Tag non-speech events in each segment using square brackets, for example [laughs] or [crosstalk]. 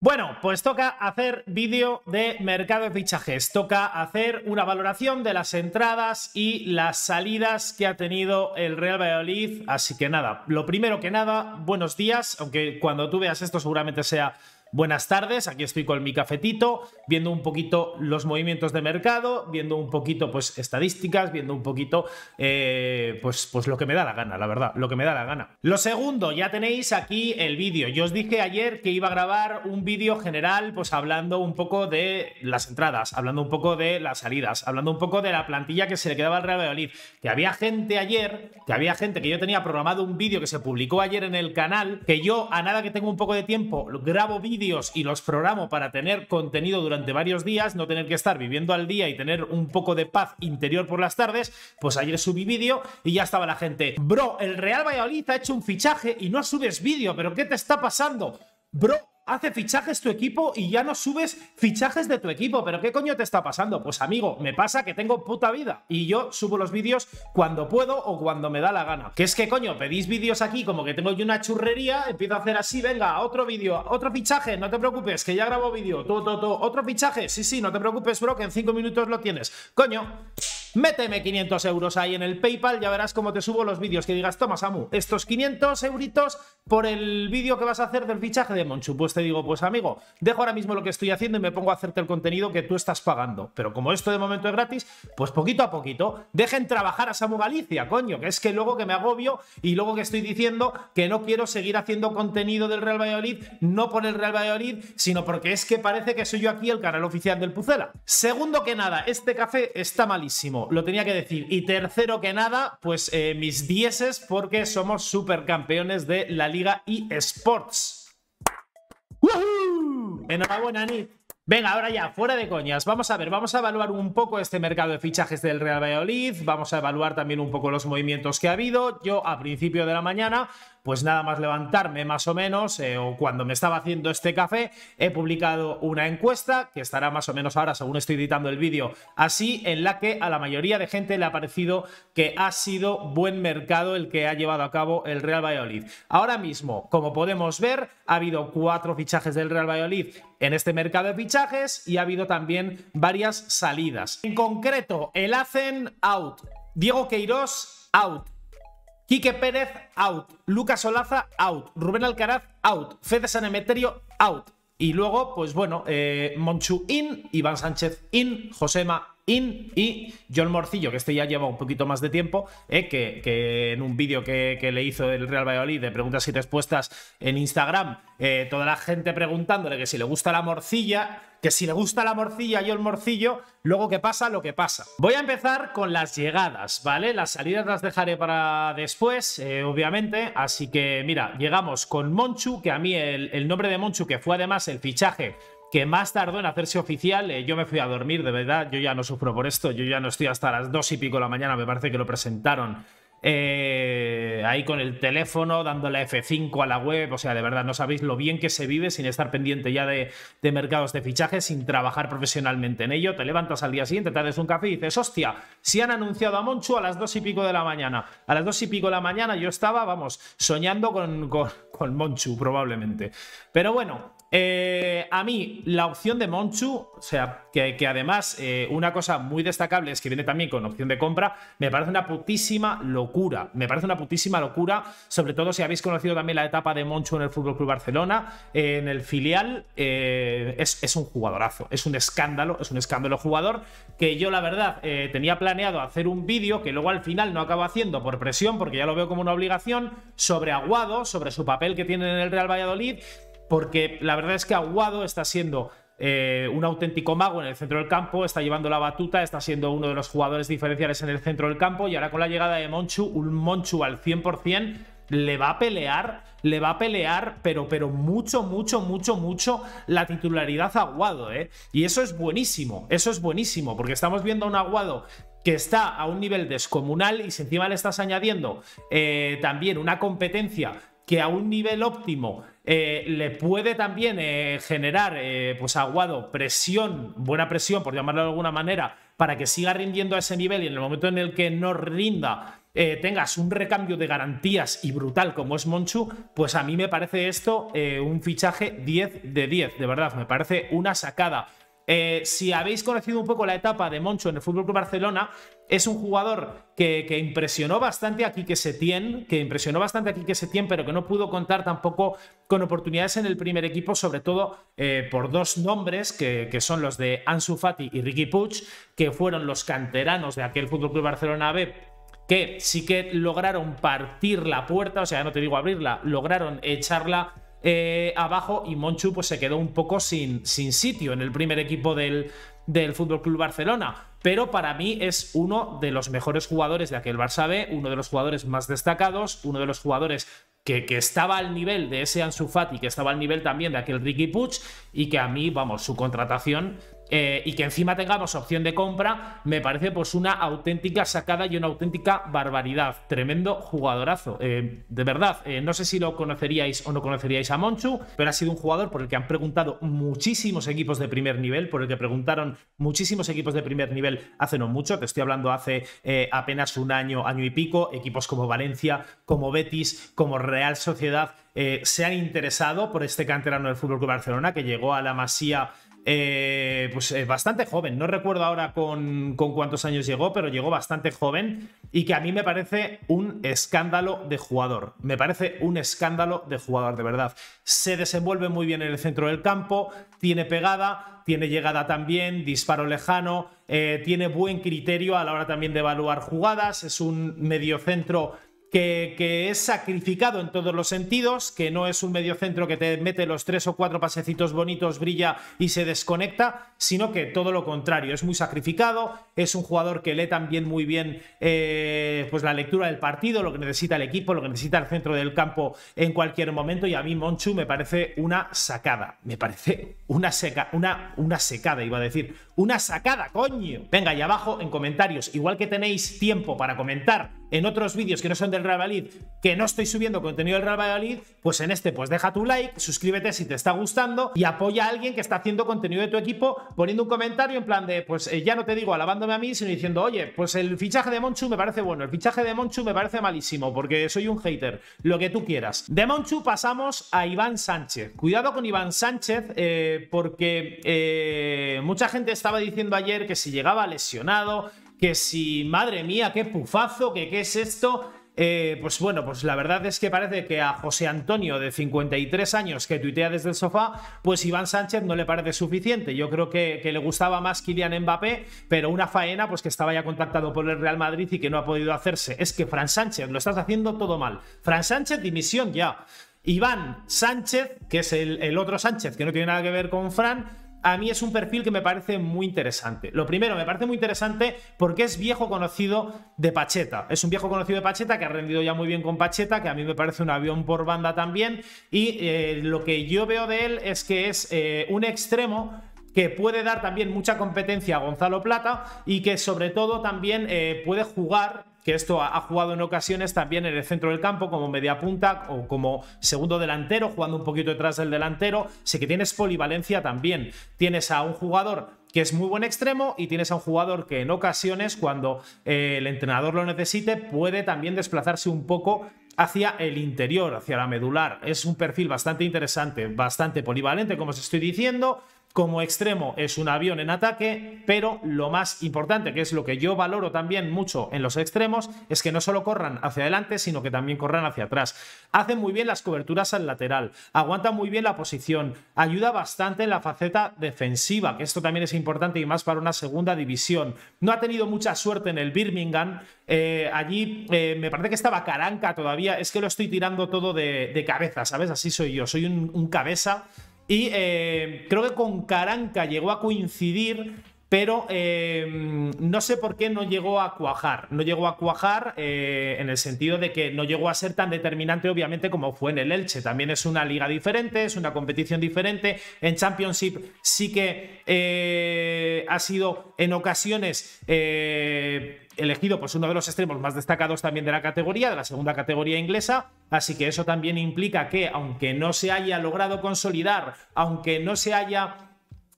Bueno, pues toca hacer vídeo de mercado de fichajes, toca hacer una valoración de las entradas y las salidas que ha tenido el Real Valladolid, así que nada, lo primero que nada, buenos días, aunque cuando tú veas esto seguramente sea Buenas tardes, aquí estoy con mi cafetito, viendo un poquito los movimientos de mercado, viendo un poquito pues estadísticas, viendo un poquito eh, pues, pues lo que me da la gana, la verdad, lo que me da la gana. Lo segundo, ya tenéis aquí el vídeo. Yo os dije ayer que iba a grabar un vídeo general pues hablando un poco de las entradas, hablando un poco de las salidas, hablando un poco de la plantilla que se le quedaba al Real Valladolid. Que había gente ayer, que había gente que yo tenía programado un vídeo que se publicó ayer en el canal, que yo a nada que tengo un poco de tiempo grabo vídeo y los programo para tener contenido durante varios días, no tener que estar viviendo al día y tener un poco de paz interior por las tardes, pues ayer subí vídeo y ya estaba la gente. Bro, el Real Valladolid ha hecho un fichaje y no subes vídeo, pero ¿qué te está pasando? Bro, hace fichajes tu equipo y ya no subes fichajes de tu equipo. ¿Pero qué coño te está pasando? Pues amigo, me pasa que tengo puta vida y yo subo los vídeos cuando puedo o cuando me da la gana. Que es que coño, pedís vídeos aquí como que tengo yo una churrería, empiezo a hacer así, venga, otro vídeo, otro fichaje, no te preocupes, que ya grabo vídeo, todo, todo, todo, otro fichaje, sí, sí, no te preocupes, bro, que en cinco minutos lo tienes. Coño. Méteme 500 euros ahí en el PayPal, ya verás cómo te subo los vídeos, que digas, toma Samu, estos 500 euritos por el vídeo que vas a hacer del fichaje de Monchu. Pues te digo, pues amigo, dejo ahora mismo lo que estoy haciendo y me pongo a hacerte el contenido que tú estás pagando. Pero como esto de momento es gratis, pues poquito a poquito, dejen trabajar a Samu Galicia, coño, que es que luego que me agobio y luego que estoy diciendo que no quiero seguir haciendo contenido del Real Valladolid, no por el Real Valladolid, sino porque es que parece que soy yo aquí el canal oficial del Pucela. Segundo que nada, este café está malísimo lo tenía que decir. Y tercero que nada, pues mis eh, mis dieces porque somos supercampeones de la Liga eSports. sports Enhorabuena, Nid. Venga, ahora ya, fuera de coñas. Vamos a ver, vamos a evaluar un poco este mercado de fichajes del Real Valladolid. Vamos a evaluar también un poco los movimientos que ha habido. Yo, a principio de la mañana, pues nada más levantarme más o menos, eh, o cuando me estaba haciendo este café, he publicado una encuesta, que estará más o menos ahora, según estoy editando el vídeo, así, en la que a la mayoría de gente le ha parecido que ha sido buen mercado el que ha llevado a cabo el Real Valladolid. Ahora mismo, como podemos ver, ha habido cuatro fichajes del Real Valladolid en este mercado de fichajes y ha habido también varias salidas. En concreto, el hacen out, Diego Queiroz out, Quique Pérez, out. Lucas Olaza, out. Rubén Alcaraz, out. Fede Sanemeterio, out. Y luego, pues bueno, eh, Monchu in, Iván Sánchez in, Josema In y John Morcillo, que este ya lleva un poquito más de tiempo, eh, que, en un vídeo que, le hizo el Real Valladolid de preguntas y respuestas en Instagram, eh, toda la gente preguntándole que si le gusta la morcilla, que si le gusta la morcilla y el morcillo, luego qué pasa, lo que pasa. Voy a empezar con las llegadas, ¿vale? Las salidas las dejaré para después, eh, obviamente. Así que, mira, llegamos con Monchu, que a mí el nombre de Monchu, que fue además el fichaje que más tardó en hacerse oficial. Eh, yo me fui a dormir, de verdad, yo ya no sufro por esto, yo ya no estoy hasta las dos y pico de la mañana, me parece que lo presentaron. Eh, ahí con el teléfono, dándole F5 a la web, o sea, de verdad no sabéis lo bien que se vive sin estar pendiente ya de, de mercados de fichajes, sin trabajar profesionalmente en ello, te levantas al día siguiente, te haces un café y dices, hostia, si han anunciado a Monchu a las dos y pico de la mañana, a las dos y pico de la mañana yo estaba, vamos, soñando con, con, con Monchu probablemente. Pero bueno, eh, a mí, la opción de Monchu, o sea, que, además eh, una cosa muy destacable es que viene también con opción de compra, me parece una putísima locura. Me parece una putísima locura, sobre todo si habéis conocido también la etapa de Monchu en el Fútbol Club Barcelona, en el filial. Eh, es, es, un jugadorazo, es un escándalo, es un escándalo jugador. Que yo, la verdad, tenía planeado hacer un vídeo que luego al final no acabo haciendo por presión, porque ya lo veo como una obligación, sobre Aguado, sobre su papel que tiene en el Real Valladolid porque la verdad es que Aguado está siendo eh, un auténtico mago en el centro del campo, está llevando la batuta, está siendo uno de los jugadores diferenciales en el centro del campo y ahora con la llegada de Monchu, un Monchu al 100% le va a pelear, le va a pelear, pero, pero mucho, mucho, mucho, mucho la titularidad a Aguado, ¿eh? Y eso es buenísimo, eso es buenísimo, porque estamos viendo a un Aguado que está a un nivel descomunal y si encima le estás añadiendo eh, también una competencia que a un nivel óptimo eh, le puede también eh, generar eh, pues aguado presión, buena presión, por llamarlo de alguna manera, para que siga rindiendo a ese nivel y en el momento en el que no rinda tengas un recambio de garantías y brutal como es Monchu, pues a mí me parece esto un fichaje 10 de 10, de verdad, me parece una sacada. Eh, si habéis conocido un poco la etapa de Moncho en el Fútbol Club Barcelona, es un jugador que, impresionó bastante aquí se Setién, que impresionó bastante pero que no pudo contar tampoco con oportunidades en el primer equipo, sobre todo eh, por dos nombres, que, son los de Ansu Fati y Ricky Puig, que fueron los canteranos de aquel Fútbol Club Barcelona B que sí que lograron partir la puerta, o sea, no te digo abrirla, lograron echarla eh, abajo y Monchu pues se quedó un poco sin, sin sitio en el primer equipo del, del Fútbol Club Barcelona. Pero para mí es uno de los mejores jugadores de aquel Barça B, uno de los jugadores más destacados, uno de los jugadores que, estaba al nivel de ese Ansu Fati, que estaba al nivel también de aquel Ricky Puig, y que a mí, vamos, su contratación eh, y que encima tengamos opción de compra, me parece pues una auténtica sacada y una auténtica barbaridad. Tremendo jugadorazo. Eh, de verdad, eh, no sé si lo conoceríais o no conoceríais a Monchu, pero ha sido un jugador por el que han preguntado muchísimos equipos de primer nivel, por el que preguntaron muchísimos equipos de primer nivel hace no mucho, te estoy hablando hace apenas un año, año y pico, equipos como Valencia, como Betis, como Real Sociedad. se han interesado por este canterano del Fútbol Barcelona que llegó a la Masía eh, pues es eh, bastante joven. No recuerdo ahora con, cuántos años llegó, pero llegó bastante joven y que a mí me parece un escándalo de jugador. Me parece un escándalo de jugador, de verdad. Se desenvuelve muy bien en el centro del campo, tiene pegada, tiene llegada también, disparo lejano, eh, tiene buen criterio a la hora también de evaluar jugadas, es un mediocentro que, es sacrificado en todos los sentidos, que no es un mediocentro que te mete los tres o cuatro pasecitos bonitos, brilla y se desconecta, sino que todo lo contrario, es muy sacrificado, es un jugador que lee también muy bien eh, pues la lectura del partido, lo que necesita el equipo, lo que necesita el centro del campo en cualquier momento, y a mí Monchu me parece una sacada, me parece una seca, una, una secada, iba a decir, una sacada, coño. Venga, y abajo en comentarios, igual que tenéis tiempo para comentar en otros vídeos que no son del Real que no estoy subiendo contenido del Real Valladolid, pues en este, pues deja tu like, suscríbete si te está gustando y apoya a alguien que está haciendo contenido de tu equipo poniendo un comentario en plan de, pues eh, ya no te digo alabándome a mí, sino diciendo, oye, pues el fichaje de Monchu me parece bueno, el fichaje de Monchu me parece malísimo, porque soy un hater, lo que tú quieras. De Monchu pasamos a Iván Sánchez. Cuidado con Iván Sánchez, eh, porque eh, mucha gente está estaba diciendo ayer que si llegaba lesionado, que si, madre mía, qué pufazo, que qué es esto. Eh, pues bueno, pues la verdad es que parece que a José Antonio de 53 años que tuitea desde el sofá, pues Iván Sánchez no le parece suficiente. Yo creo que, le gustaba más Kylian Mbappé, pero una faena pues que estaba ya contactado por el Real Madrid y que no ha podido hacerse. Es que Fran Sánchez, lo estás haciendo todo mal. Fran Sánchez, dimisión ya. Iván Sánchez, que es el, el otro Sánchez que no tiene nada que ver con Fran, a mí es un perfil que me parece muy interesante. Lo primero, me parece muy interesante porque es viejo conocido de Pacheta. Es un viejo conocido de Pacheta que ha rendido ya muy bien con Pacheta, que a mí me parece un avión por banda también. Y eh, lo que yo veo de él es que es eh, un extremo que puede dar también mucha competencia a Gonzalo Plata y que sobre todo también eh, puede jugar que esto ha jugado en ocasiones también en el centro del campo como media punta o como segundo delantero, jugando un poquito detrás del delantero. Sé que tienes polivalencia también. Tienes a un jugador que es muy buen extremo y tienes a un jugador que en ocasiones, cuando eh, el entrenador lo necesite, puede también desplazarse un poco hacia el interior, hacia la medular. Es un perfil bastante interesante, bastante polivalente, como os estoy diciendo. Como extremo es un avión en ataque, pero lo más importante, que es lo que yo valoro también mucho en los extremos, es que no solo corran hacia adelante, sino que también corran hacia atrás. Hacen muy bien las coberturas al lateral, aguanta muy bien la posición, ayuda bastante en la faceta defensiva, que esto también es importante y más para una segunda división. No ha tenido mucha suerte en el Birmingham, eh, allí eh, me parece que estaba Caranca todavía, es que lo estoy tirando todo de, cabeza, ¿sabes? Así soy yo, soy un cabeza y eh, creo que con Caranca llegó a coincidir, pero eh, no sé por qué no llegó a cuajar. No llegó a cuajar eh, en el sentido de que no llegó a ser tan determinante, obviamente, como fue en el Elche. También es una liga diferente, es una competición diferente. En Championship sí que ha sido en ocasiones elegido pues uno de los extremos más destacados también de la categoría, de la segunda categoría inglesa, así que eso también implica que aunque no se haya logrado consolidar, aunque no se haya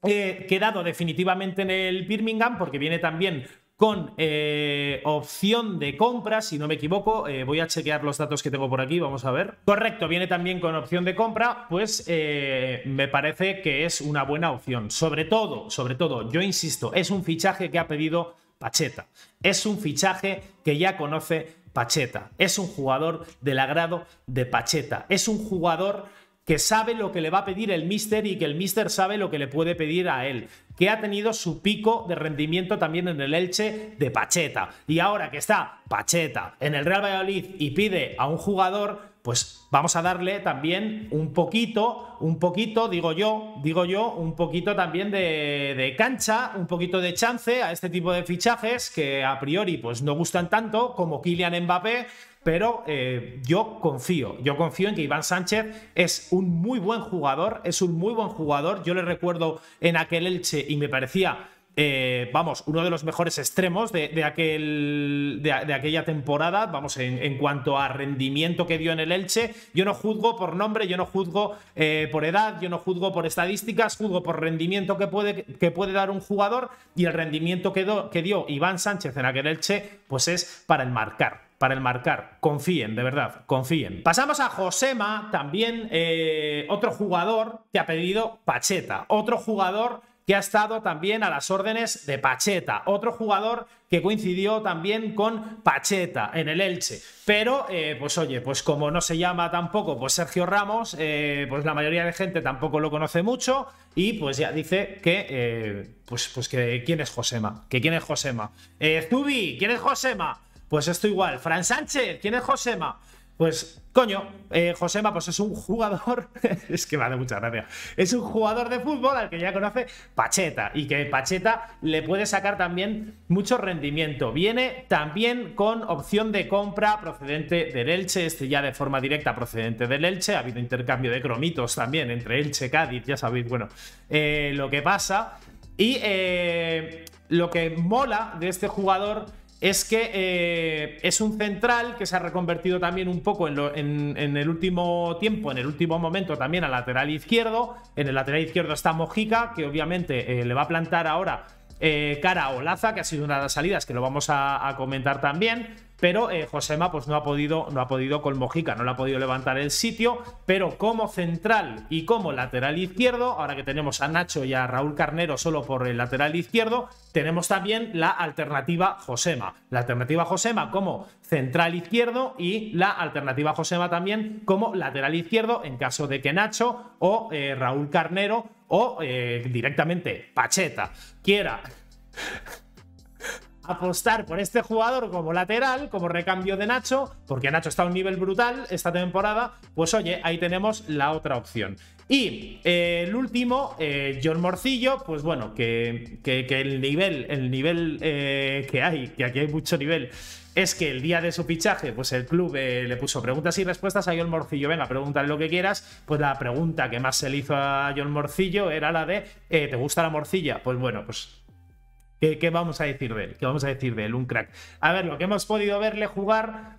eh, quedado definitivamente en el Birmingham, porque viene también con eh, opción de compra, si no me equivoco, eh, voy a chequear los datos que tengo por aquí, vamos a ver. Correcto, viene también con opción de compra, pues me parece que es una buena opción. Sobre todo, sobre todo, yo insisto, es un fichaje que ha pedido Pacheta. Es un fichaje que ya conoce Pacheta. Es un jugador del agrado de Pacheta. Es un jugador que sabe lo que le va a pedir el Mister y que el Mister sabe lo que le puede pedir a él, que ha tenido su pico de rendimiento también en el Elche de Pacheta. Y ahora que está Pacheta en el Real Valladolid y pide a un jugador, pues vamos a darle también un poquito, un poquito, digo yo, digo yo, un poquito también de, cancha, un poquito de chance a este tipo de fichajes que a priori pues no gustan tanto como Kylian Mbappé, pero eh, yo confío, yo confío en que Iván Sánchez es un muy buen jugador, es un muy buen jugador, yo le recuerdo en aquel Elche y me parecía eh, vamos, uno de los mejores extremos de, aquel, de, aquella temporada, vamos, en, cuanto a rendimiento que dio en el Elche. Yo no juzgo por nombre, yo no juzgo eh, por edad, yo no juzgo por estadísticas, juzgo por rendimiento que puede, que puede dar un jugador y el rendimiento que, dio Iván Sánchez en aquel Elche, pues es para el marcar para el marcar. Confíen, de verdad, confíen. Pasamos a Josema, también eh, otro jugador que ha pedido Pacheta, otro jugador que ha estado también a las órdenes de Pacheta, otro jugador que coincidió también con Pacheta en el Elche. Pero, eh, pues oye, pues como no se llama tampoco pues Sergio Ramos, eh, pues la mayoría de gente tampoco lo conoce mucho y pues ya dice que, eh, pues, pues que quién es Josema, que quién es Josema. ¿quién es Josema? Pues esto igual. Fran Sánchez, ¿quién es Josema? Pues Coño, eh, Josema, pues es un jugador, [laughs] es que vale mucha gracia, es un jugador de fútbol al que ya conoce Pacheta y que Pacheta le puede sacar también mucho rendimiento. Viene también con opción de compra procedente del Elche, este ya de forma directa procedente del Elche, ha habido intercambio de cromitos también entre Elche, Cádiz, ya sabéis, bueno, eh, lo que pasa. Y eh, lo que mola de este jugador es que eh, es un central que se ha reconvertido también un poco en, el último tiempo, en el último momento también al lateral izquierdo. En el lateral izquierdo está Mojica, que obviamente eh, le va a plantar ahora eh, cara o Laza, que ha sido una de las salidas que lo vamos a comentar también pero eh, Josema pues no ha podido, no ha podido con Mojica, no le ha podido levantar el sitio, pero como central y como lateral izquierdo, ahora que tenemos a Nacho y a Raúl Carnero solo por el lateral izquierdo, tenemos también la alternativa Josema. La alternativa Josema como central izquierdo y la alternativa Josema también como lateral izquierdo en caso de que Nacho o eh, Raúl Carnero o eh, directamente Pacheta quiera apostar por este jugador como lateral, como recambio de Nacho, porque Nacho está a un nivel brutal esta temporada, pues oye, ahí tenemos la otra opción. Y eh, el último, eh, John Morcillo, pues bueno, que, el nivel, el nivel eh, que hay, que aquí hay mucho nivel, es que el día de su fichaje, pues el club le puso preguntas y respuestas a John Morcillo. Venga, pregúntale lo que quieras. Pues la pregunta que más se le hizo a John Morcillo era la de ¿te gusta la morcilla? Pues bueno, pues ¿Qué, vamos a decir de él? ¿Qué vamos a decir de él? Un crack. A ver, lo que hemos podido verle jugar.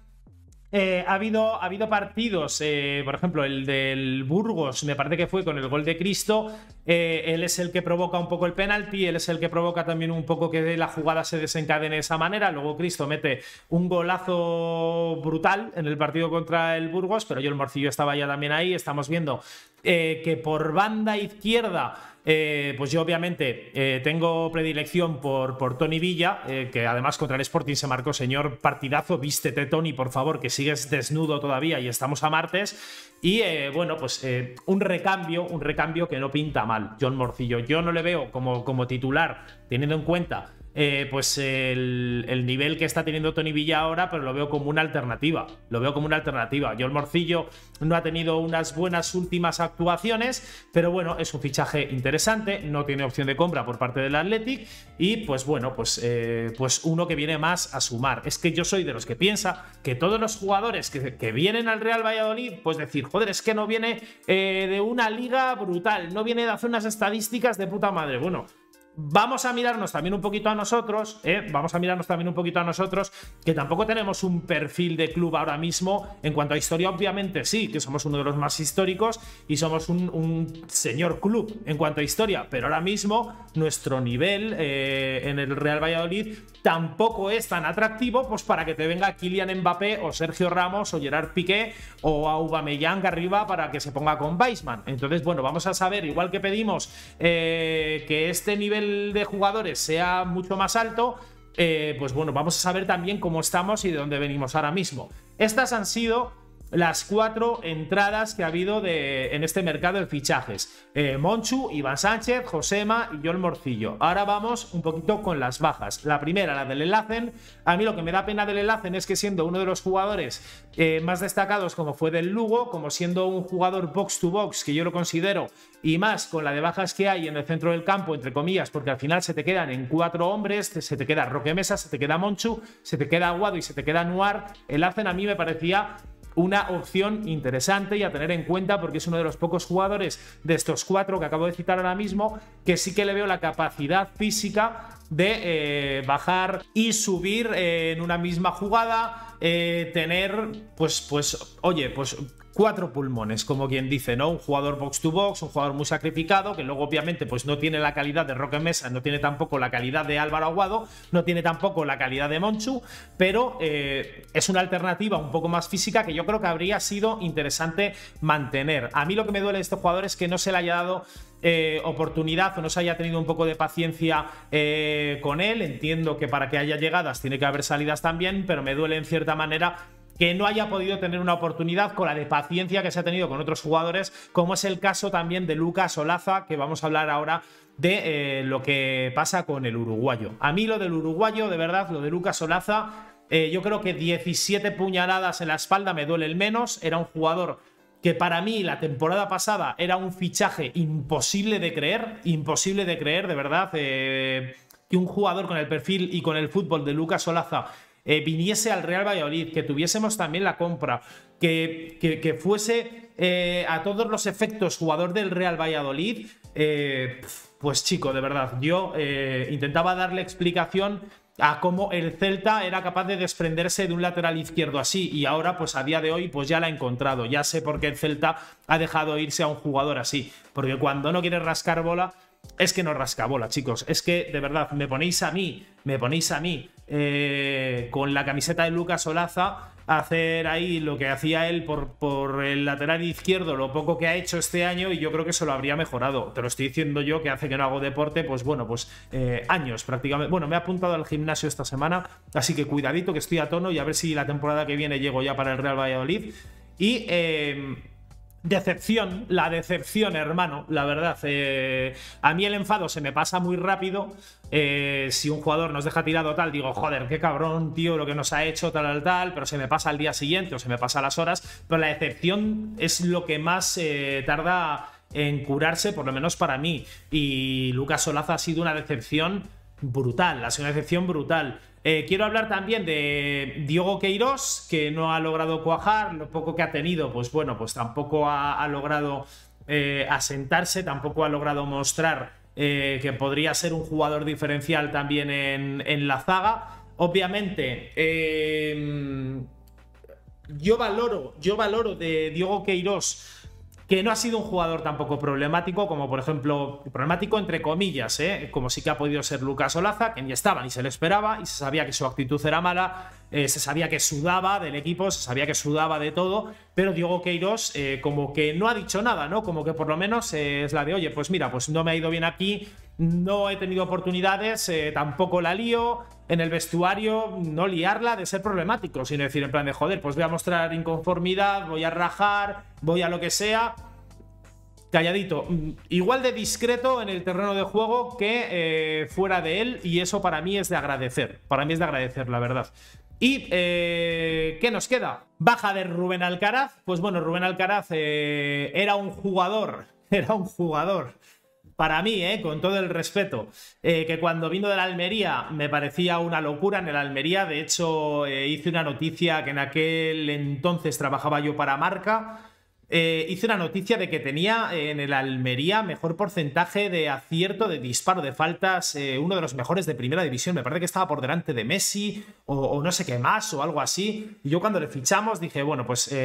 Eh, ha, habido, ha habido partidos, eh, por ejemplo, el del Burgos, me parece que fue con el gol de Cristo. Eh, él es el que provoca un poco el penalti, él es el que provoca también un poco que la jugada se desencadene de esa manera. Luego Cristo mete un golazo brutal en el partido contra el Burgos, pero yo el Morcillo estaba ya también ahí. Estamos viendo que por banda izquierda eh, pues yo obviamente eh, tengo predilección por, por Tony Villa, eh, que además contra el Sporting se marcó, señor partidazo, vístete Tony, por favor, que sigues desnudo todavía y estamos a martes. Y bueno, pues un recambio, un recambio que no pinta mal, John Morcillo. Yo no le veo como, como titular, teniendo en cuenta eh, pues el, nivel que está teniendo Tony Villa ahora, pero lo veo como una alternativa. Lo veo como una alternativa. Yo el Morcillo no ha tenido unas buenas últimas actuaciones, pero bueno, es un fichaje interesante, no tiene opción de compra por parte del Athletic y pues bueno, pues, eh, pues uno que viene más a sumar. Es que yo soy de los que piensa que todos los jugadores que, vienen al Real Valladolid, pues decir, joder, es que no viene eh, de una liga brutal, no viene de hacer unas estadísticas de puta madre. Bueno, vamos a mirarnos también un poquito a nosotros, ¿eh? vamos a mirarnos también un poquito a nosotros, que tampoco tenemos un perfil de club ahora mismo. En cuanto a historia, obviamente sí, que somos uno de los más históricos y somos un, señor club en cuanto a historia, pero ahora mismo nuestro nivel eh, en el Real Valladolid tampoco es tan atractivo pues para que te venga Kylian Mbappé o Sergio Ramos o Gerard Piqué o Aubameyang arriba para que se ponga con Weisman. Entonces, bueno, vamos a saber, igual que pedimos eh, que este nivel de jugadores sea mucho más alto, eh, pues bueno, vamos a saber también cómo estamos y de dónde venimos ahora mismo. Estas han sido las cuatro entradas que ha habido de, en este mercado de fichajes. Eh, Monchu, Iván Sánchez, Josema y Joel Morcillo. Ahora vamos un poquito con las bajas. La primera, la del Enlacen. A mí lo que me da pena del Enlacen es que siendo uno de los jugadores eh, más destacados como fue del Lugo, como siendo un jugador box-to-box que yo lo considero, y más con la de bajas que hay en el centro del campo, entre comillas, porque al final se te quedan en cuatro hombres, se te queda Roque Mesa, se te queda Monchu, se te queda Aguado y se te queda Noir. El Enlacen a mí me parecía una opción interesante y a tener en cuenta porque es uno de los pocos jugadores de estos cuatro que acabo de citar ahora mismo que sí que le veo la capacidad física de eh, bajar y subir eh, en una misma jugada, eh, tener, pues, pues, oye, pues cuatro pulmones, como quien dice, ¿no? Un jugador box to box, un jugador muy sacrificado, que luego obviamente pues no tiene la calidad de Roque Mesa, no tiene tampoco la calidad de Álvaro Aguado, no tiene tampoco la calidad de Monchu, pero eh, es una alternativa un poco más física que yo creo que habría sido interesante mantener. A mí lo que me duele de este jugador es que no se le haya dado eh, oportunidad o no se haya tenido un poco de paciencia eh, con él. Entiendo que para que haya llegadas tiene que haber salidas también, pero me duele en cierta manera que no haya podido tener una oportunidad con la de paciencia que se ha tenido con otros jugadores, como es el caso también de Lucas Olaza, que vamos a hablar ahora de eh, lo que pasa con el uruguayo. A mí lo del uruguayo, de verdad, lo de Lucas Olaza, eh, yo creo que 17 puñaladas en la espalda me duele el menos, era un jugador que para mí la temporada pasada era un fichaje imposible de creer, imposible de creer, de verdad, eh, que un jugador con el perfil y con el fútbol de Lucas Olaza eh, viniese al Real Valladolid, que tuviésemos también la compra, que, que, fuese eh, a todos los efectos jugador del Real Valladolid, eh, pues chico, de verdad, yo intentaba darle explicación a cómo el Celta era capaz de desprenderse de un lateral izquierdo así y ahora pues a día de hoy pues ya la ha encontrado, ya sé por qué el Celta ha dejado irse a un jugador así, porque cuando no quiere rascar bola es que no bola, chicos. Es que, de verdad, me ponéis a mí, me ponéis a mí eh, con la camiseta de Lucas Olaza a hacer ahí lo que hacía él por, por el lateral izquierdo, lo poco que ha hecho este año, y yo creo que se lo habría mejorado. Te lo estoy diciendo yo, que hace que no hago deporte, pues bueno, pues eh, años prácticamente. Bueno, me he apuntado al gimnasio esta semana, así que cuidadito que estoy a tono y a ver si la temporada que viene llego ya para el Real Valladolid. Y... Eh, Decepción, la decepción, hermano, la verdad. Eh, a mí el enfado se me pasa muy rápido. Eh, si un jugador nos deja tirado tal, digo, joder, qué cabrón, tío, lo que nos ha hecho, tal, tal, tal, pero se me pasa al día siguiente o se me pasa las horas. Pero la decepción es lo que más eh, tarda en curarse, por lo menos para mí. Y Lucas Solaza ha sido una decepción brutal, ha sido una decepción brutal. Eh, quiero hablar también de Diego Queiroz, que no ha logrado cuajar, lo poco que ha tenido, pues bueno, pues tampoco ha, logrado eh, asentarse, tampoco ha logrado mostrar eh, que podría ser un jugador diferencial también en, la zaga. Obviamente, yo valoro, yo valoro de Diego Queiroz que no ha sido un jugador tampoco problemático, como por ejemplo, problemático entre comillas, ¿eh? como sí que ha podido ser Lucas Olaza, que ni estaba ni se le esperaba y se sabía que su actitud era mala, eh, se sabía que sudaba del equipo, se sabía que sudaba de todo, pero Diego Queiros eh, como que no ha dicho nada, ¿no? Como que por lo menos es la de, oye, pues mira, pues no me ha ido bien aquí, no he tenido oportunidades, tampoco la lío, en el vestuario no liarla de ser problemático, sino decir en plan de joder, pues voy a mostrar inconformidad, voy a rajar, voy a lo que sea. Calladito, mm, igual de discreto en el terreno de juego que eh, fuera de él, y eso para mí es de agradecer. Para mí es de agradecer, la verdad. ¿Y eh, qué nos queda? Baja de Rubén Alcaraz. Pues bueno, Rubén Alcaraz eh, era un jugador, [laughs] era un jugador para mí, eh, con todo el respeto, eh, que cuando vino de la Almería me parecía una locura en el Almería. De hecho, eh, hice una noticia que en aquel entonces trabajaba yo para Marca. hice una noticia de que tenía en el Almería mejor porcentaje de acierto de disparo de faltas, uno de los mejores de primera división. Me parece que estaba por delante de Messi o, no sé qué más o algo así. Y yo cuando le fichamos dije, bueno, pues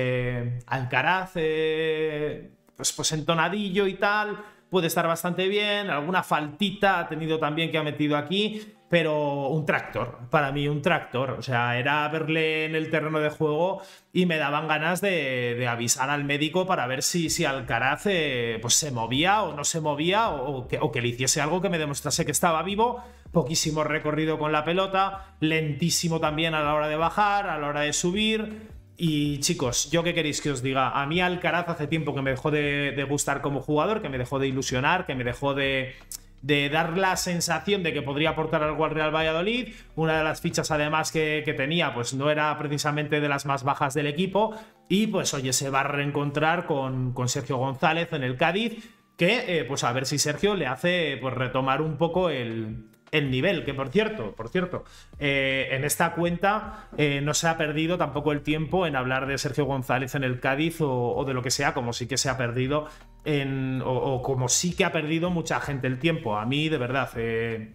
Alcaraz, pues, pues entonadillo y tal puede estar bastante bien. Alguna faltita ha tenido también que ha metido aquí. Pero un tractor, para mí un tractor. O sea, era verle en el terreno de juego y me daban ganas de, avisar al médico para ver si, si Alcaraz eh, pues se movía o no se movía o, que, o que le hiciese algo que me demostrase que estaba vivo. Poquísimo recorrido con la pelota, lentísimo también a la hora de bajar, a la hora de subir. Y chicos, yo qué queréis que os diga. A mí Alcaraz hace tiempo que me dejó de, gustar como jugador, que me dejó de ilusionar, que me dejó de, dar la sensación de que podría aportar algo al Real Valladolid. Una de las fichas además que, tenía, pues no era precisamente de las más bajas del equipo. Y pues oye, se va a reencontrar con, Sergio González en el Cádiz, que eh, pues a ver si Sergio le hace pues retomar un poco el, el nivel, que por cierto, por cierto, eh, en esta cuenta eh, no se ha perdido tampoco el tiempo en hablar de Sergio González en el Cádiz o, de lo que sea, como sí que se ha perdido en, o, como sí que ha perdido mucha gente el tiempo. A mí, de verdad, eh,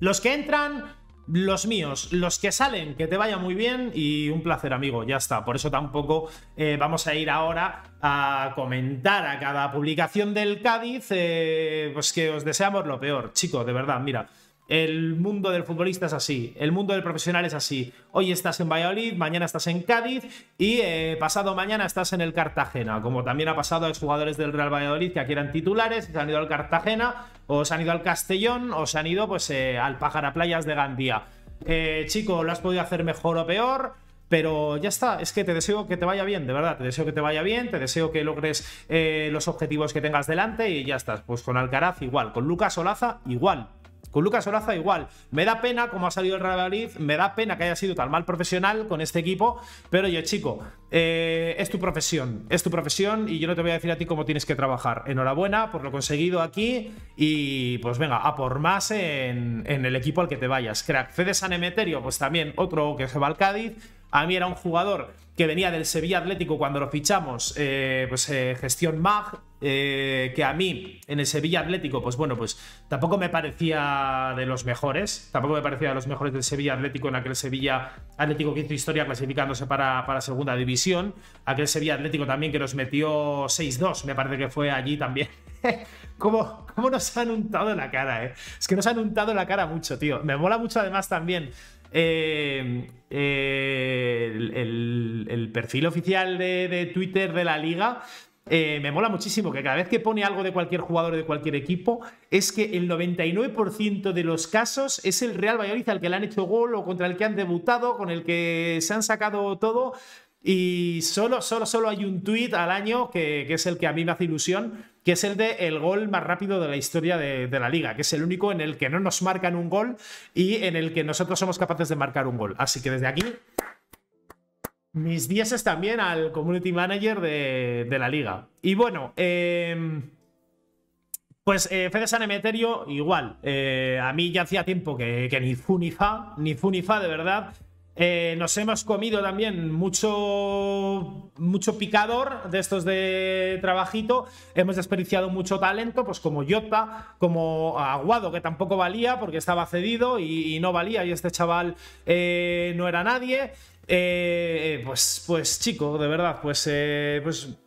los que entran los míos, los que salen, que te vaya muy bien y un placer, amigo, ya está. Por eso tampoco eh, vamos a ir ahora a comentar a cada publicación del Cádiz, eh, pues que os deseamos lo peor, chicos, de verdad, mira. El mundo del futbolista es así, el mundo del profesional es así. Hoy estás en Valladolid, mañana estás en Cádiz y eh, pasado mañana estás en el Cartagena, como también ha pasado a los jugadores del Real Valladolid que aquí eran titulares, se han ido al Cartagena o se han ido al Castellón, o se han ido pues eh, al Pájara Playas de Gandía. Eh, chico, lo has podido hacer mejor o peor. Pero ya está, es que te deseo que te vaya bien, de verdad, te deseo que te vaya bien, te deseo que logres eh, los objetivos que tengas delante y ya estás. Pues con Alcaraz igual, con Lucas Olaza igual, con Lucas Olaza igual. Me da pena cómo ha salido el Real me da pena que haya sido tan mal profesional con este equipo, pero yo, chico, eh, es tu profesión, es tu profesión y yo no te voy a decir a ti cómo tienes que trabajar. Enhorabuena por lo conseguido aquí y pues venga, a por más en, el equipo al que te vayas. Crack, Fede a Emeterio, pues también otro que se va al Cádiz. A mí era un jugador que venía del Sevilla Atlético cuando lo fichamos, eh, pues eh, gestión MAG, eh, que a mí en el Sevilla Atlético, pues bueno, pues tampoco me parecía de los mejores, tampoco me parecía de los mejores del Sevilla Atlético en aquel Sevilla Atlético que hizo historia clasificándose para, segunda división, aquel Sevilla Atlético también que nos metió 6-2, me parece que fue allí también. [laughs] ¿Cómo, ¿Cómo nos han untado la cara, eh? Es que nos han untado la cara mucho, tío. Me mola mucho además también eh, eh, el, perfil oficial de, Twitter de la liga. Eh, me mola muchísimo que cada vez que pone algo de cualquier jugador de cualquier equipo, es que el 99% de los casos es el Real Valladolid al que le han hecho gol o contra el que han debutado, con el que se han sacado todo. Y solo, solo, solo hay un tweet al año que, es el que a mí me hace ilusión, que es el de el gol más rápido de la historia de, la liga, que es el único en el que no nos marcan un gol y en el que nosotros somos capaces de marcar un gol. Así que desde aquí, mis es también al community manager de, la liga. Y bueno, em, pues eh, Fede Sanemeterio, igual. Eh, a mí ya hacía tiempo que, que ni Funifa, ni Funifa de verdad. Eh, nos hemos comido también mucho, mucho picador de estos de trabajito. Hemos desperdiciado mucho talento, pues como Jota, como Aguado, que tampoco valía porque estaba cedido y, no valía. Y este chaval eh, no era nadie. Eh, pues, pues chico, de verdad, pues, pues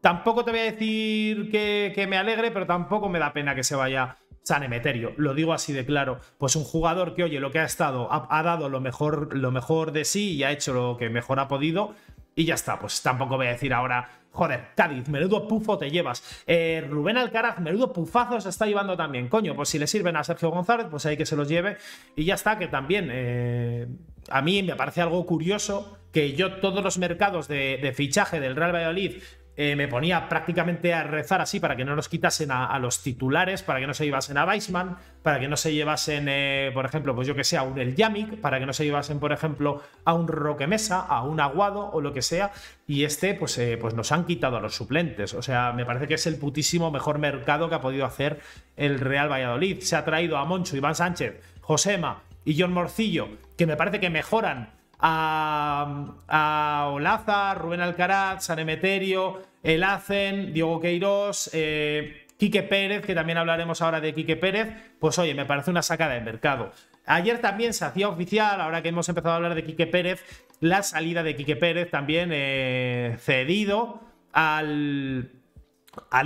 tampoco te voy a decir que, que me alegre, pero tampoco me da pena que se vaya San Emeterio, lo digo así de claro, pues un jugador que, oye, lo que ha estado, ha, dado lo mejor, lo mejor de sí y ha hecho lo que mejor ha podido y ya está, pues tampoco voy a decir ahora, joder, Cádiz, menudo pufo te llevas, eh, Rubén Alcaraz, menudo pufazos se está llevando también, coño, pues si le sirven a Sergio González, pues hay que se los lleve y ya está, que también eh, a mí me parece algo curioso que yo todos los mercados de fichaje del Real Valladolid eh, me ponía prácticamente a rezar así para que no nos quitasen a, los titulares, para que no se llevasen a Weissman, para que no se llevasen, eh, por ejemplo, pues yo que sé, a un El Yamik, para que no se llevasen, por ejemplo, a un Roque Mesa, a un Aguado o lo que sea. Y este, pues, eh, pues nos han quitado a los suplentes. O sea, me parece que es el putísimo mejor mercado que ha podido hacer el Real Valladolid. Se ha traído a Moncho, Iván Sánchez, Josema y John Morcillo, que me parece que mejoran a, a, Olaza, Rubén Alcaraz, San Emeterio, el Azen, Diego Queiros, eh, Quique Pérez, que también hablaremos ahora de Quique Pérez, pues oye, me parece una sacada de mercado. Ayer también se hacía oficial, ahora que hemos empezado a hablar de Quique Pérez, la salida de Quique Pérez también eh, cedido al,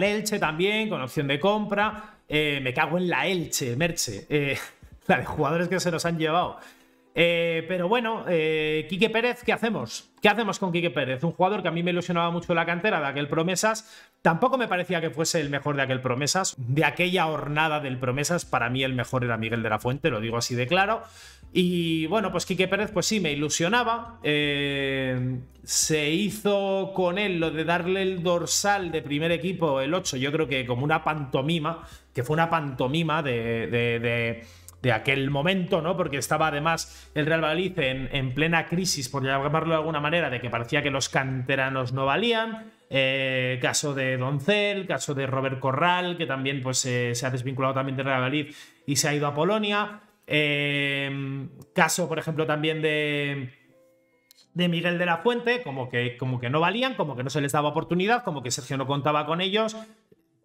Elche también, con opción de compra. Eh, me cago en la Elche, Merche. [laughs] la de jugadores que se nos han llevado. Eh, pero bueno, eh, Quique Pérez, ¿qué hacemos? ¿Qué hacemos con Quique Pérez? Un jugador que a mí me ilusionaba mucho la cantera de aquel Promesas. Tampoco me parecía que fuese el mejor de aquel Promesas. De aquella hornada del Promesas, para mí el mejor era Miguel de la Fuente, lo digo así de claro. Y bueno, pues Quique Pérez, pues sí, me ilusionaba. Eh, se hizo con él lo de darle el dorsal de primer equipo, el 8, yo creo que como una pantomima, que fue una pantomima de de aquel momento, ¿no? Porque estaba además el Real Valladolid en, plena crisis, por llamarlo de alguna manera, de que parecía que los canteranos no valían, eh, caso de Doncel, caso de Robert Corral, que también pues, eh, se ha desvinculado también de Real Valladolid y se ha ido a Polonia. Eh, caso, por ejemplo, también de, de Miguel de la Fuente, como que, como que no valían, como que no se les daba oportunidad, como que Sergio no contaba con ellos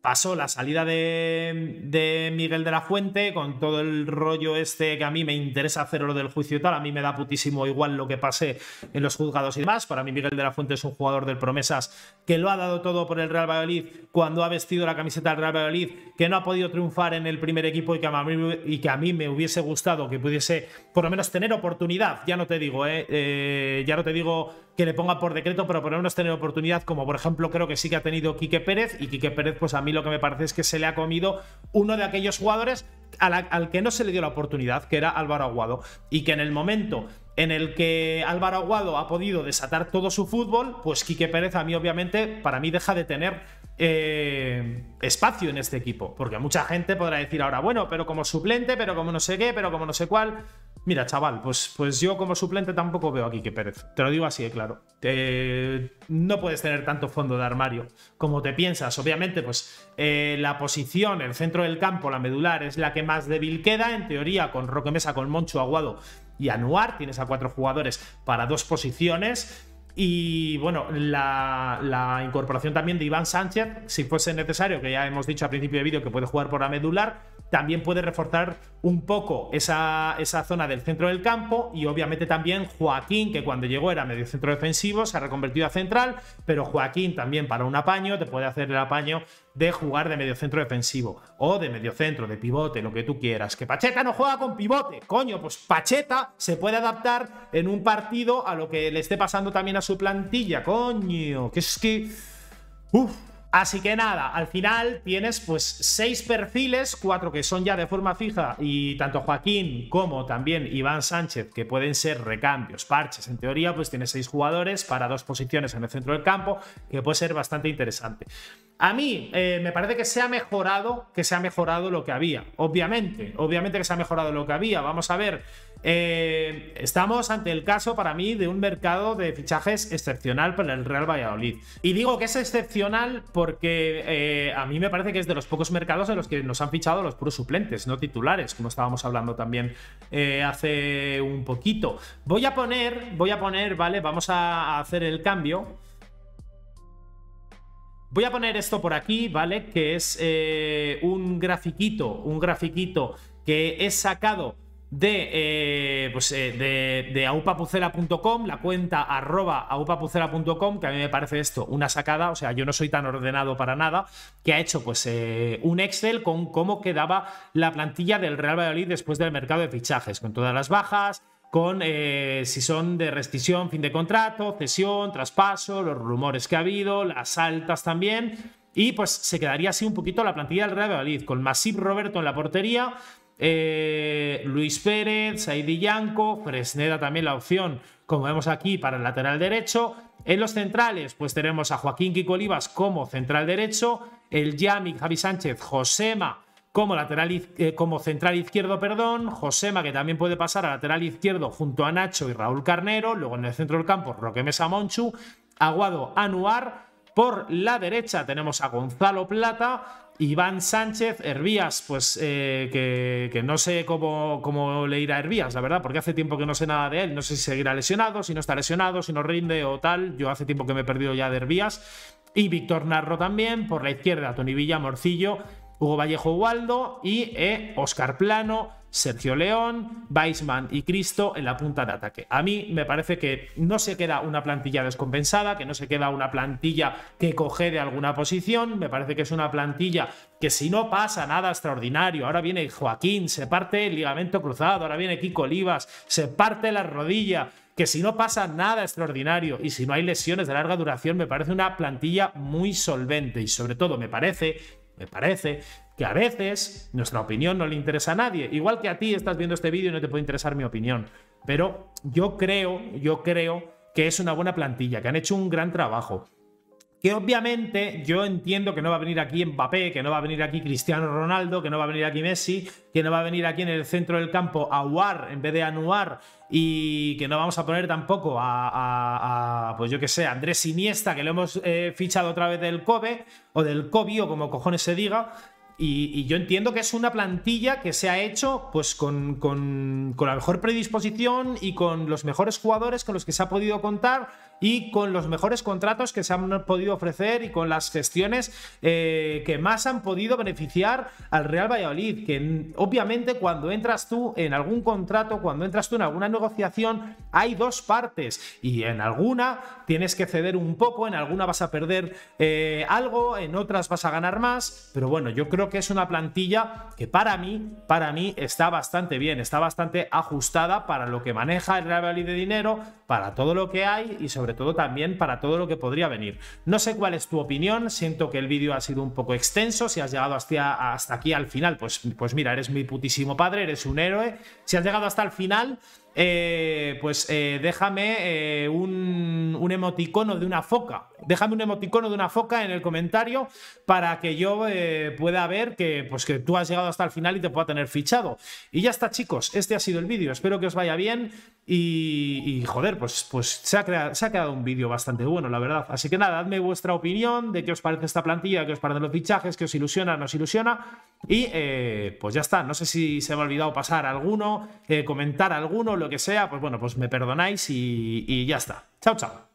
pasó la salida de, Miguel de la Fuente con todo el rollo este que a mí me interesa hacer lo del juicio y tal, a mí me da putísimo igual lo que pase en los juzgados y demás, para mí Miguel de la Fuente es un jugador del promesas que lo ha dado todo por el Real Valladolid cuando ha vestido la camiseta del Real Valladolid, que no ha podido triunfar en el primer equipo y que a mí, me hubiese gustado que pudiese por lo menos tener oportunidad, ya no te digo, eh, eh ya no te digo que le ponga por decreto, pero por lo menos tener oportunidad, como por ejemplo creo que sí que ha tenido Quique Pérez, y Quique Pérez pues a mí lo que me parece es que se le ha comido uno de aquellos jugadores al que no se le dio la oportunidad, que era Álvaro Aguado, y que en el momento en el que Álvaro Aguado ha podido desatar todo su fútbol, pues Quique Pérez a mí obviamente, para mí deja de tener eh, espacio en este equipo, porque mucha gente podrá decir ahora, bueno, pero como suplente, pero como no sé qué, pero como no sé cuál, Mira, chaval, pues, pues yo como suplente tampoco veo aquí que Pérez. Te lo digo así de claro. no puedes tener tanto fondo de armario como te piensas. Obviamente, pues eh, la posición, el centro del campo, la medular, es la que más débil queda. En teoría, con Roque Mesa, con Moncho Aguado y Anuar, tienes a cuatro jugadores para dos posiciones. Y bueno, la, la, incorporación también de Iván Sánchez, si fuese necesario, que ya hemos dicho al principio de vídeo que puede jugar por la medular, también puede reforzar un poco esa, zona del centro del campo y obviamente también Joaquín, que cuando llegó era medio centro defensivo, se ha reconvertido a central, pero Joaquín también para un apaño te puede hacer el apaño de jugar de medio centro defensivo o de medio centro, de pivote, lo que tú quieras. Que Pacheta no juega con pivote, coño, pues Pacheta se puede adaptar en un partido a lo que le esté pasando también a su plantilla, coño, que es que... Uf, Así que nada, al final tienes pues seis perfiles, cuatro que son ya de forma fija y tanto Joaquín como también Iván Sánchez, que pueden ser recambios, parches. En teoría pues tienes seis jugadores para dos posiciones en el centro del campo, que puede ser bastante interesante. A mí eh, me parece que se ha mejorado, que se ha mejorado lo que había. Obviamente, obviamente que se ha mejorado lo que había. Vamos a ver eh, estamos ante el caso para mí de un mercado de fichajes excepcional para el Real Valladolid. Y digo que es excepcional porque eh, a mí me parece que es de los pocos mercados en los que nos han fichado los puros suplentes, no titulares, como estábamos hablando también eh, hace un poquito. Voy a poner, voy a poner, ¿vale? Vamos a hacer el cambio. Voy a poner esto por aquí, ¿vale? Que es un grafiquito, un grafiquito que he sacado de, eh, pues, eh, de, aupapucela.com, la cuenta arroba aupapucela.com, que a mí me parece esto una sacada, o sea, yo no soy tan ordenado para nada, que ha hecho pues eh, un Excel con cómo quedaba la plantilla del Real Valladolid después del mercado de fichajes, con todas las bajas, con si son de rescisión, fin de contrato, cesión, traspaso, los rumores que ha habido, las altas también. Y pues se quedaría así un poquito la plantilla del Real Valladolid, con Masip Roberto en la portería, eh, Luis Pérez, Saidi Yanco, Fresneda también la opción, como vemos aquí, para el lateral derecho. En los centrales, pues tenemos a Joaquín Kiko Olivas como central derecho, el Yami, Javi Sánchez, Josema como, lateral, eh, como central izquierdo, perdón, Josema que también puede pasar a lateral izquierdo junto a Nacho y Raúl Carnero, luego en el centro del campo Roque Mesa Monchu, Aguado Anuar, por la derecha tenemos a Gonzalo Plata, Iván Sánchez, Hervías, pues eh, que, no sé cómo, cómo, le irá a Hervías, la verdad, porque hace tiempo que no sé nada de él. No sé si seguirá lesionado, si no está lesionado, si no rinde o tal. Yo hace tiempo que me he perdido ya de Hervías. Y Víctor Narro también, por la izquierda, Tony Villa, Morcillo, Hugo Vallejo Waldo y Oscar eh, Plano. Sergio León, Weisman y Cristo en la punta de ataque. A mí me parece que no se queda una plantilla descompensada, que no se queda una plantilla que coge de alguna posición, me parece que es una plantilla que si no pasa nada extraordinario, ahora viene Joaquín, se parte el ligamento cruzado, ahora viene Kiko Olivas, se parte la rodilla, que si no pasa nada extraordinario y si no hay lesiones de larga duración, me parece una plantilla muy solvente y sobre todo me parece me parece que a veces nuestra opinión no le interesa a nadie. Igual que a ti estás viendo este vídeo y no te puede interesar mi opinión. Pero yo creo, yo creo que es una buena plantilla, que han hecho un gran trabajo. Que obviamente yo entiendo que no va a venir aquí Mbappé, que no va a venir aquí Cristiano Ronaldo, que no va a venir aquí Messi, que no va a venir aquí en el centro del campo a Aguar en vez de Anuar y que no vamos a poner tampoco a, pues yo que sé, Andrés Iniesta, que lo hemos eh, fichado otra vez del Kobe o del Kobe o como cojones se diga. Y, yo entiendo que es una plantilla que se ha hecho pues con, la mejor predisposición y con los mejores jugadores con los que se ha podido contar y con los mejores contratos que se han podido ofrecer y con las gestiones eh, que más han podido beneficiar al Real Valladolid. Que obviamente cuando entras tú en algún contrato, cuando entras tú en alguna negociación, hay dos partes y en alguna tienes que ceder un poco, en alguna vas a perder eh, algo, en otras vas a ganar más, pero bueno, yo creo que es una plantilla que para mí, para mí está bastante bien, está bastante ajustada para lo que maneja el Real Valley de dinero, para todo lo que hay y sobre todo también para todo lo que podría venir. No sé cuál es tu opinión, siento que el vídeo ha sido un poco extenso, si has llegado hasta, hasta aquí al final, pues, pues mira, eres mi putísimo padre, eres un héroe, si has llegado hasta el final... Eh, pues eh, déjame eh, un, emoticono de una foca. Déjame un emoticono de una foca en el comentario para que yo pueda ver que, pues, que tú has llegado hasta el final y te pueda tener fichado. Y ya está, chicos. Este ha sido el vídeo. Espero que os vaya bien. Y, joder, pues, pues se, ha se ha quedado un vídeo bastante bueno, la verdad. Así que nada, dadme vuestra opinión de qué os parece esta plantilla, qué os parecen los fichajes, qué os ilusiona, no ilusiona. Y pues ya está. No sé si se me ha olvidado pasar alguno, comentar alguno lo que sea, pues bueno, pues me perdonáis y, ya está. Chao, chao.